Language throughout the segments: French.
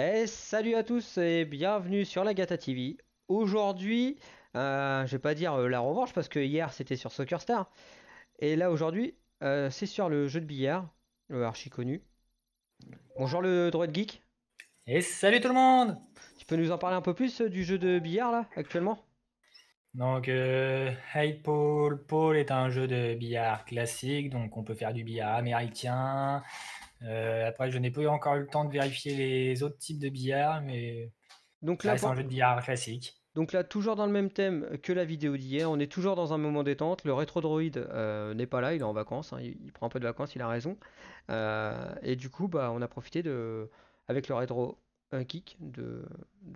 Eh, salut à tous et bienvenue sur la Gata TV. Aujourd'hui, euh, je vais pas dire euh, la revanche parce que hier c'était sur Soccer Star. Et là aujourd'hui, euh, c'est sur le jeu de billard, le archi connu. Bonjour le droit geek. Et salut tout le monde Tu peux nous en parler un peu plus du jeu de billard là actuellement donc, euh, Paul, Paul est un jeu de billard classique, donc on peut faire du billard américain, après, je n'ai pas encore eu le temps de vérifier les autres types de billards, mais donc là, c'est un jeu de billard classique. Donc là, toujours dans le même thème que la vidéo d'hier, on est toujours dans un moment détente. Le rétro droïde euh, n'est pas là, il est en vacances, hein, il, prend un peu de vacances, il a raison. Euh, et du coup, bah, on a profité de, avec le rétro un kick, de,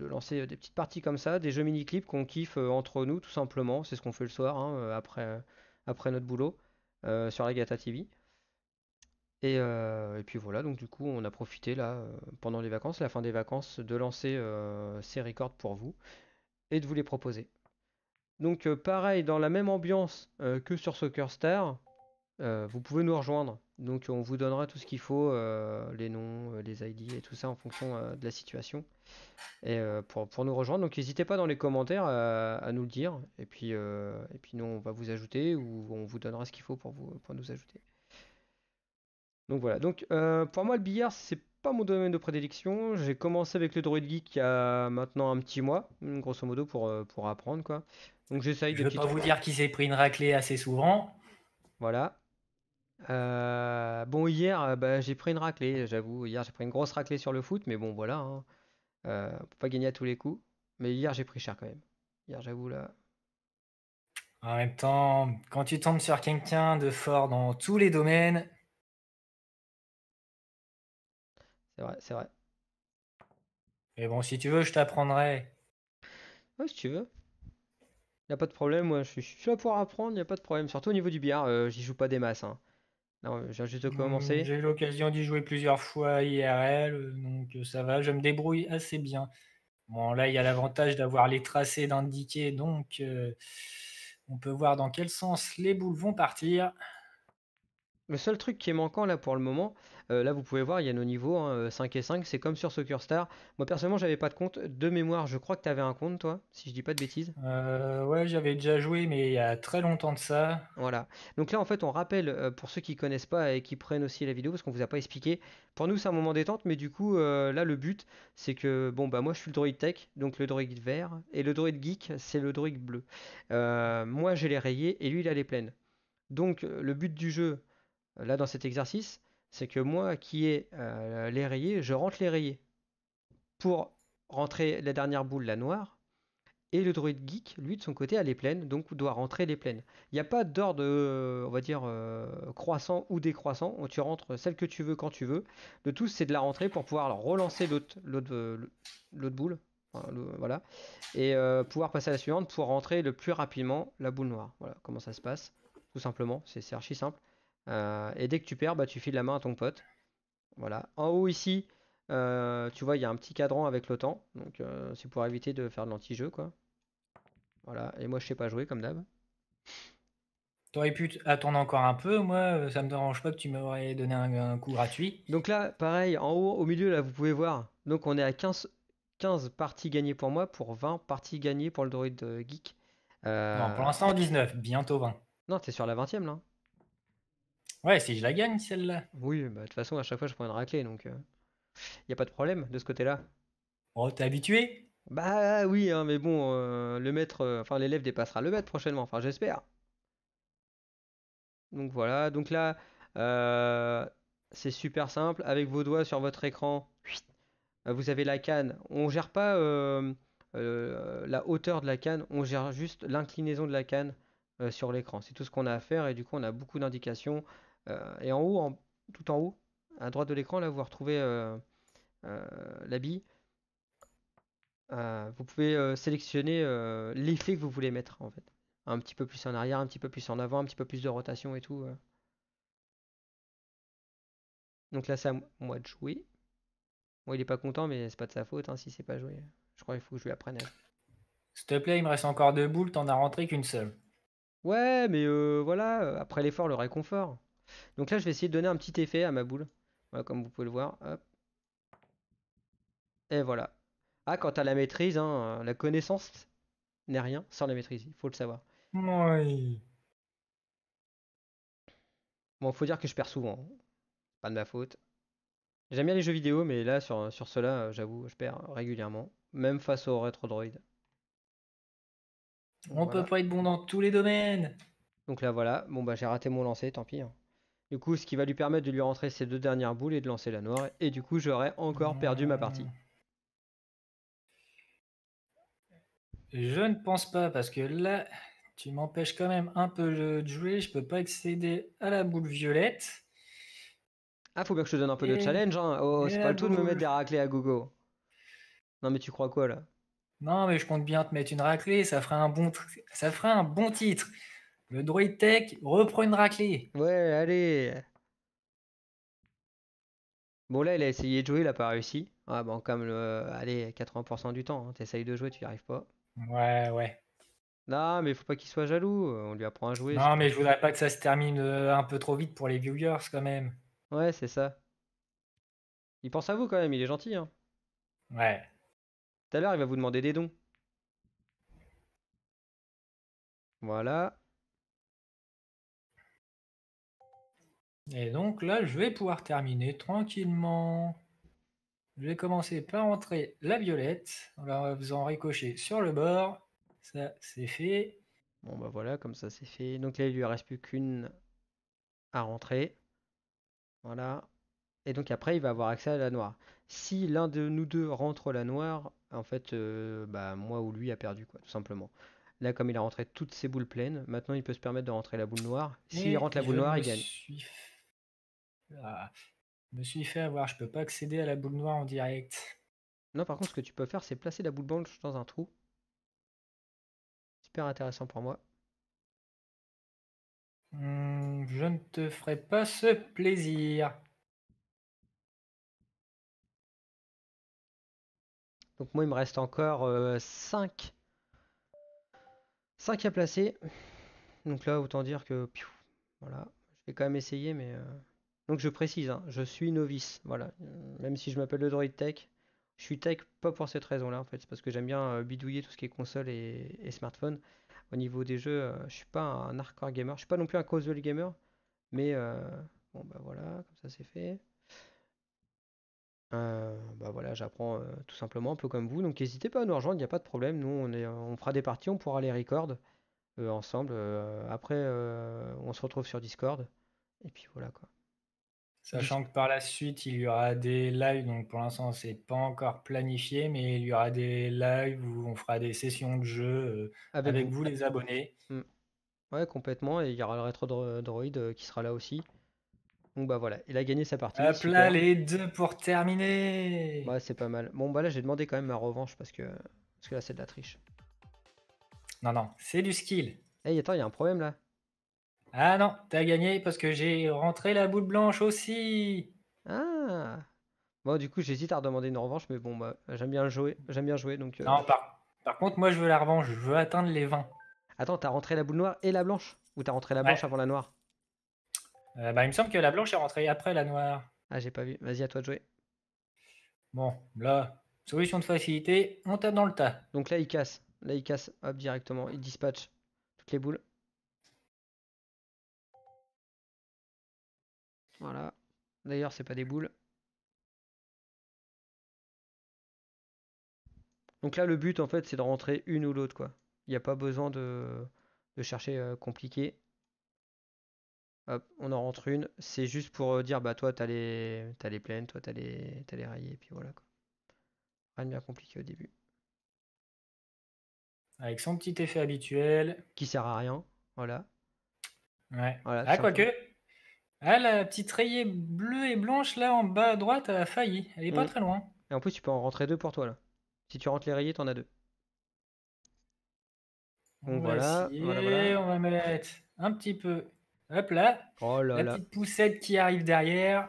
lancer des petites parties comme ça, des jeux mini-clips qu'on kiffe euh, entre nous, tout simplement. C'est ce qu'on fait le soir, hein, après, après notre boulot, sur la Gata TV. Euh, et, puis voilà, donc du coup, on a profité là, euh, pendant les vacances, la fin des vacances, de lancer euh, ces records pour vous et de vous les proposer. Donc pareil, dans la même ambiance que sur Soccer Star, vous pouvez nous rejoindre. Donc on vous donnera tout ce qu'il faut, les noms, les ID et tout ça en fonction de la situation. Et pour, nous rejoindre, donc n'hésitez pas dans les commentaires à, nous le dire. Et puis, et puis nous, on va vous ajouter ou on vous donnera ce qu'il faut pour, vous, pour nous ajouter. Donc voilà. Donc euh, pour moi, le billard, c'est pas mon domaine de prédilection. J'ai commencé avec le Droid Geek il y a maintenant un petit mois, grosso modo, pour, euh, pour apprendre quoi. Donc j'essaye de. Je vous dire qu'il s'est pris une raclée assez souvent. Voilà. Euh, bon, hier, bah, j'ai pris une raclée, j'avoue. Hier, j'ai pris une grosse raclée sur le foot, mais bon, voilà. Hein. pas gagner à tous les coups. Mais hier, j'ai pris cher quand même. Hier, j'avoue, là. En même temps, quand tu tombes sur quelqu'un de fort dans tous les domaines, C'est vrai, c'est vrai. Mais bon, si tu veux, je t'apprendrai. Ouais, si tu veux. Il n'y a pas de problème, moi je suis, je là pour apprendre, y a pas de problème. Surtout au niveau du billard, euh, j'y joue pas des masses. Hein. Non, j'ai juste commencé. J'ai eu l'occasion d'y jouer plusieurs fois IRL, donc euh, ça va, je me débrouille assez bien. Bon, là, il y a l'avantage d'avoir les tracés d'indiquer, donc euh, on peut voir dans quel sens les boules vont partir. Le seul truc qui est manquant là pour le moment, euh, là vous pouvez voir, il y a nos niveaux, 5 hein, euh, et 5, c'est comme sur Soccer Star. Moi personnellement j'avais pas de compte, de mémoire je crois que avais un compte toi, si je dis pas de bêtises. Euh, ouais j'avais déjà joué mais il y a très longtemps de ça. Voilà, donc là en fait on rappelle pour ceux qui connaissent pas et qui prennent aussi la vidéo parce qu'on vous a pas expliqué, pour nous c'est un moment détente mais du coup là le but c'est que, bon bah moi je suis le droïde tech, donc le droïde vert, et le droïde geek c'est le droïde bleu. moi j'ai les rayés et lui il a les Donc le but du jeu euh, là dans cet exercice, c'est que moi qui ai euh, les rayés, je rentre les rayés pour rentrer la dernière boule, la noire, et le druide geek, lui de son côté, a les plaines, donc doit rentrer les plaines. Il n'y a pas d'ordre, euh, on va dire, croissant ou décroissant, tu rentres celle que tu veux quand tu veux. Le tout, c'est de la rentrer pour pouvoir relancer l'autre, boule, voilà, et pouvoir passer à la suivante pour rentrer le plus rapidement la boule noire. Voilà comment ça se passe, tout simplement, c'est archi simple. Euh, et dès que tu perds, bah, tu files la main à ton pote. Voilà. En haut ici, euh, tu vois, il y a un petit cadran avec le temps. Donc euh, c'est pour éviter de faire de l'anti-jeu, quoi. Voilà. Et moi, je sais pas jouer comme d'hab. T'aurais pu attendre encore un peu, moi, ça me dérange pas que tu m'aurais donné un, coup gratuit. Donc là, pareil, en haut, au milieu, là, vous pouvez voir. Donc on est à 15, parties gagnées pour moi, pour 20 parties gagnées pour le droïde geek. Non, pour l'instant, 19, bientôt 20. Non, t'es sur la 20 e là. Ouais, si je la gagne, celle-là. Oui, bah, de toute façon, à chaque fois, je prends une raclée, donc il euh, n'y a pas de problème de ce côté-là. Oh, t'es habitué Bah oui, hein, mais bon, euh, le maître, euh, enfin l'élève dépassera le maître prochainement, enfin j'espère. Donc voilà, donc là, c'est super simple. Avec vos doigts sur votre écran, vous avez la canne. On gère pas la hauteur de la canne, on gère juste l'inclinaison de la canne sur l'écran. C'est tout ce qu'on a à faire et du coup on a beaucoup d'indications. Euh, et en haut, en, tout en haut, à droite de l'écran, là, vous retrouvez euh, euh, la bille. vous pouvez sélectionner l'effet que vous voulez mettre en fait. Un petit peu plus en arrière, un petit peu plus en avant, un petit peu plus de rotation et tout. Donc là, c'est à moi de jouer. Moi, il est pas content, mais c'est pas de sa faute hein, si c'est pas joué. Je crois qu'il faut que je lui apprenne. S'il te plaît, il me reste encore deux boules, t'en as rentré qu'une seule. Ouais, mais voilà, après l'effort, le réconfort. Donc là, je vais essayer de donner un petit effet à ma boule. comme vous pouvez le voir. Et voilà. Ah, quant à la maîtrise, hein, la connaissance n'est rien sans la maîtrise, il faut le savoir. Oui. Bon, faut dire que je perds souvent. Hein. Pas de ma faute. J'aime bien les jeux vidéo, mais là, sur, sur cela, j'avoue, je perds régulièrement. Même face au rétro Droid. On ne peut pas être bon dans tous les domaines. Donc là, voilà. Bon, bah, j'ai raté mon lancer, tant pis. Hein. Du coup, ce qui va lui permettre de lui rentrer ses deux dernières boules et de lancer la noire. Et du coup, j'aurais encore perdu ma partie. Je ne pense pas, parce que là, tu m'empêches quand même un peu de jouer. Je peux pas accéder à la boule violette. Ah, faut bien que je te donne un peu de challenge. Hein. Oh, c'est pas le tout de me mettre des raclés à gogo. Non, mais tu crois quoi là Non, mais je compte bien te mettre une raclée. Ça ferait un bon, ça ferait un bon titre. Le droid tech reprend une raclée. Ouais, allez. Bon, là, il a essayé de jouer, il a pas réussi. Ah, bon, comme le. Allez, 80% du temps, tu hein. t'essayes de jouer, tu n'y arrives pas. Ouais, ouais. Non, mais il faut pas qu'il soit jaloux, on lui apprend à jouer. Non, mais je voudrais pas que ça se termine euh, un peu trop vite pour les viewers quand même. Ouais, c'est ça. Il pense à vous quand même, il est gentil. Hein. Ouais. Tout à l'heure, il va vous demander des dons. Voilà. Et donc là, je vais pouvoir terminer tranquillement. Je vais commencer par rentrer la violette en la faisant ricocher sur le bord. Ça, c'est fait. Bon, bah voilà, comme ça, c'est fait. Donc là, il lui reste plus qu'une à rentrer. Voilà. Et donc après, il va avoir accès à la noire. Si l'un de nous deux rentre la noire, en fait, euh, bah, moi ou lui a perdu, quoi, tout simplement. Là, comme il a rentré toutes ses boules pleines, maintenant il peut se permettre de rentrer la boule noire. S'il rentre la boule noire, il gagne je me suis fait avoir, je peux pas accéder à la boule noire en direct. Non, par contre, ce que tu peux faire, c'est placer la boule blanche dans un trou. Super intéressant pour moi. Hmm, je ne te ferai pas ce plaisir. Donc moi, il me reste encore 5. Euh, à placer. Donc là, autant dire que... voilà. Je vais quand même essayer, mais... Euh, donc je précise, hein, je suis novice, voilà. Même si je m'appelle le droid tech, je suis tech pas pour cette raison-là en fait, c'est parce que j'aime bien euh, bidouiller tout ce qui est console et, smartphone. Au niveau des jeux, euh, je suis pas un hardcore gamer, je suis pas non plus un casual gamer, mais euh, bon bah voilà, comme ça c'est fait. Bah, voilà, j'apprends tout simplement un peu comme vous. Donc n'hésitez pas à nous rejoindre, il n'y a pas de problème. Nous, on, est, on fera des parties, on pourra les record ensemble. après, on se retrouve sur Discord. Et puis voilà quoi. Sachant que par la suite, il y aura des lives, donc pour l'instant, c'est pas encore planifié, mais il y aura des lives où on fera des sessions de jeu euh, avec, vous, les abonnés. Mm. Ouais, complètement, et il y aura le rétro droid euh, qui sera là aussi. Donc bah voilà, il a gagné sa partie. Hop là, les deux pour terminer Ouais, bah, c'est pas mal. Bon, bah là, j'ai demandé quand même ma revanche parce que, parce que là, c'est de la triche. Non, non, c'est du skill. Eh, hey, attends, il y a un problème là. Ah non, t'as gagné parce que j'ai rentré la boule blanche aussi. Ah. Bon, du coup, j'hésite à redemander une revanche, mais bon, bah, j'aime bien jouer, j'aime bien jouer, donc. Euh. Non, par... contre, moi, je veux la revanche. Je veux atteindre les 20. Attends, t'as rentré la boule noire et la blanche, ou t'as rentré la blanche avant la noire euh, Bah, il me semble que la blanche est rentrée après la noire. Ah, j'ai pas vu. Vas-y, à toi de jouer. Bon, là, solution de facilité. On tape dans le tas. Donc là, il casse. Là, il casse. Hop, directement. Il dispatche toutes les boules. Voilà. D'ailleurs, c'est pas des boules. Donc là, le but, en fait, c'est de rentrer une ou l'autre, quoi. Il n'y a pas besoin de, chercher euh, compliqué. Hop, on en rentre une. C'est juste pour euh, dire, bah toi, t'as les, as les plaines, toi, t'as les, as les rayées et puis voilà, quoi. Rien de bien compliqué au début. Avec son petit effet habituel. Qui sert à rien, voilà. Ouais. Voilà, ah, quoique, ah, la petite rayée bleue et blanche là en bas à droite a failli. Elle est pas mm. très loin. Et en plus, tu peux en rentrer deux pour toi là. Si tu rentres les rayés, t'en as deux. On va voilà, essayer, on va mettre un petit peu. Hop là, Oh là la petite poussette qui arrive derrière.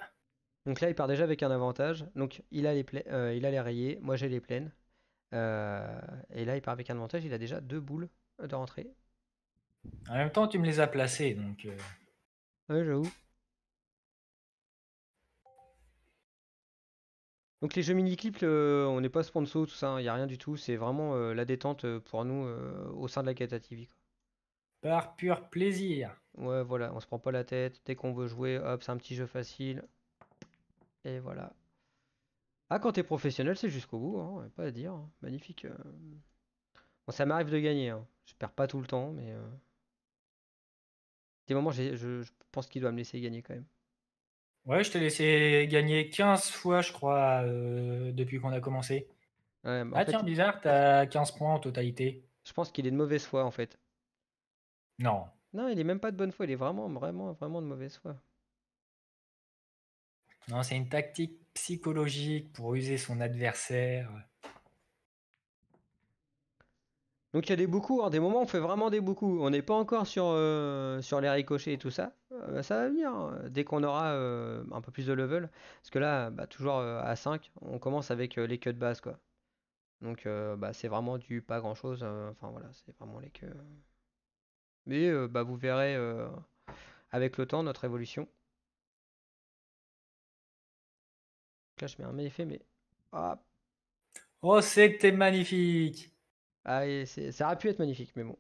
Donc là, il part déjà avec un avantage. Donc il a les, rayées. Euh, il a les rayés, moi j'ai les plaines. Euh, et là, il part avec un avantage. Il a déjà deux boules de rentrée. En même temps, tu me les as placées, donc euh. Oui j'avoue. Donc les jeux mini-clips, euh, on n'est pas sponsor, tout ça, il hein, n'y a rien du tout. C'est vraiment euh, la détente euh, pour nous au sein de la Cata TV. Par pur plaisir. Ouais, voilà, on se prend pas la tête. Dès qu'on veut jouer, hop, c'est un petit jeu facile. Et voilà. Ah, quand t'es professionnel, c'est jusqu'au bout, hein, pas à dire. Hein. Magnifique. Bon, ça m'arrive de gagner. je Je perds pas tout le temps, mais. Des moments, je pense qu'il doit me laisser gagner quand même. Ouais, je t'ai laissé gagner 15 fois, je crois, euh, depuis qu'on a commencé. Bah, ah tiens, bizarre, t'as 15 points en totalité. Je pense qu'il est de mauvaise foi en fait. Non. Non, il est même pas de bonne foi, il est vraiment, vraiment, vraiment de mauvaise foi. Non, c'est une tactique psychologique pour user son adversaire. Donc il y a des beaucoup, hein, des moments où on fait vraiment des beaucoup. On n'est pas encore sur, euh, sur les ricochets et tout ça. Bah, ça va venir hein. dès qu'on aura euh, un peu plus de level. Parce que là, bah, toujours euh, à 5, on commence avec euh, les queues de base quoi. Donc bah, c'est vraiment du pas grand chose. Hein. Enfin voilà, c'est vraiment les queues. Mais bah, vous verrez avec le temps notre évolution. là je mets un méfait mais. Oh c'était magnifique! Ah, ça aurait pu être magnifique, mais bon.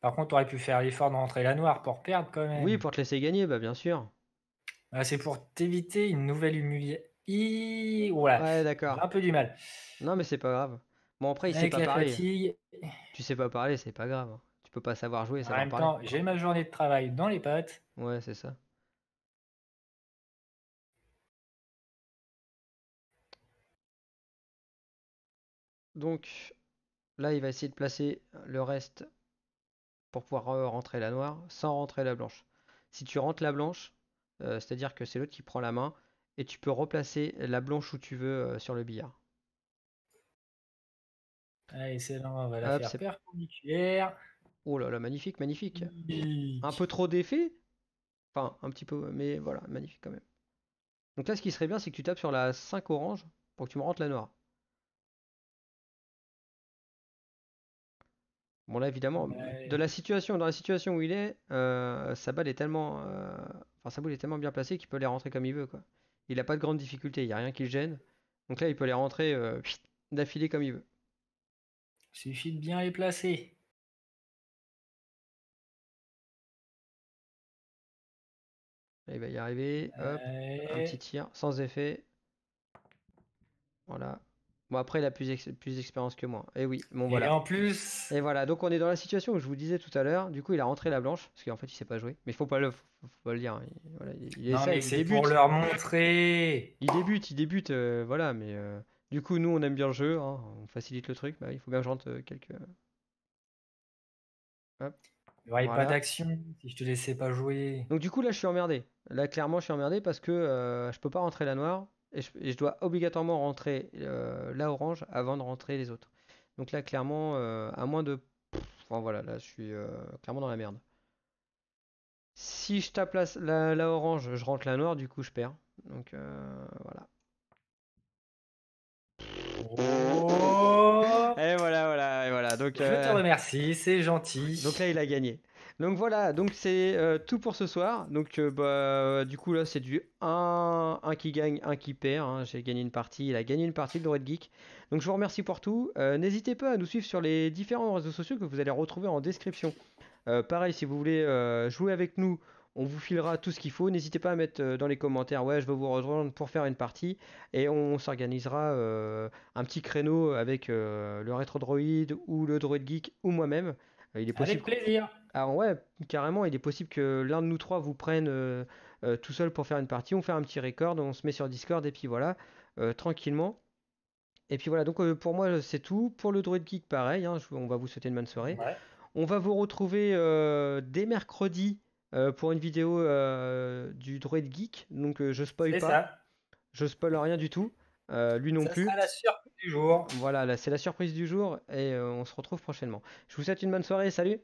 Par contre, tu aurais pu faire l'effort de rentrer la noire pour perdre quand même. Oui, pour te laisser gagner, bah bien sûr. Bah, c'est pour t'éviter une nouvelle humiliation. Ouais, d'accord. Un peu du mal. Non, mais c'est pas grave. Bon, après, il sait pas parler. Fatigue... Tu sais pas parler, c'est pas grave. Tu peux pas savoir jouer. Ça en même temps, j'ai ma journée de travail dans les pattes. Ouais, c'est ça. Donc, là, il va essayer de placer le reste pouvoir rentrer la noire sans rentrer la blanche. Si tu rentres la blanche, euh, c'est-à-dire que c'est l'autre qui prend la main, et tu peux replacer la blanche où tu veux euh, sur le billard. Allez, la Oh là là, magnifique, magnifique. Un peu trop d'effet Enfin, un petit peu, mais voilà, magnifique quand même. Donc là, ce qui serait bien, c'est que tu tapes sur la 5 orange pour que tu me rentres la noire. Bon là évidemment, de la situation, dans la situation où il est, euh, sa balle est tellement, euh, est tellement bien placée qu'il peut les rentrer comme il veut quoi. Il n'a pas de grande difficulté, il n'y a rien qui le gêne. Donc là il peut les rentrer euh, d'affilée comme il veut. Il Suffit de bien les placer. il va y arriver. Hop, un petit tir sans effet. Voilà. Bon, après, il a plus, plus d'expérience que moi. Et eh oui, bon, voilà. Et en plus. Et voilà, donc on est dans la situation que je vous disais tout à l'heure. Du coup, il a rentré la blanche, parce qu'en fait, il sait pas jouer. Mais faut pas le, faut, pas le dire. Hein. Il, voilà, il, mais c'est pour leur montrer. Il débute, il débute, euh, voilà, mais euh, du coup, nous, on aime bien le jeu, hein. on facilite le truc. Bah, il faut bien que je rentre euh, quelques. Il n'y aurait pas d'action si je te laissais pas jouer. Donc, du coup, là, je suis emmerdé. Là, clairement, je suis emmerdé parce que je peux pas rentrer la noire et je, dois obligatoirement rentrer euh, la orange avant de rentrer les autres. Donc là, clairement, euh, à moins de. Enfin voilà, là, je suis euh, clairement dans la merde. Si je tape la, orange, je rentre la noire, du coup, je perds. Donc voilà. Oh. et voilà, voilà, et voilà. Donc, je te remercie, c'est gentil. Donc là, il a gagné. Donc voilà, donc c'est euh, tout pour ce soir. Donc euh, bah, du coup là c'est du 1, qui gagne, un qui perd. Hein. J'ai gagné une partie, il a gagné une partie de Geek. Donc je vous remercie pour tout. Euh, n'hésitez pas à nous suivre sur les différents réseaux sociaux que vous allez retrouver en description. pareil, si vous voulez jouer avec nous, on vous filera tout ce qu'il faut. N'hésitez pas à mettre dans les commentaires, ouais, je veux vous rejoindre pour faire une partie. Et on s'organisera un petit créneau avec le rétro droïde ou le droid geek ou moi-même. Il est possible. Avec plaisir. Alors ouais, carrément, il est possible que l'un de nous trois vous prenne euh, euh, tout seul pour faire une partie, on fait un petit record, on se met sur Discord et puis voilà, euh, tranquillement. Et puis voilà, donc pour moi c'est tout. Pour le Druid Geek, pareil, hein, on va vous souhaiter une bonne soirée. On va vous retrouver dès mercredi pour une vidéo du Druid Geek, donc je spoil pas. Ça. Je spoil rien du tout. lui non plus. la surprise du jour. Voilà, c'est la surprise du jour et on se retrouve prochainement. Je vous souhaite une bonne soirée, salut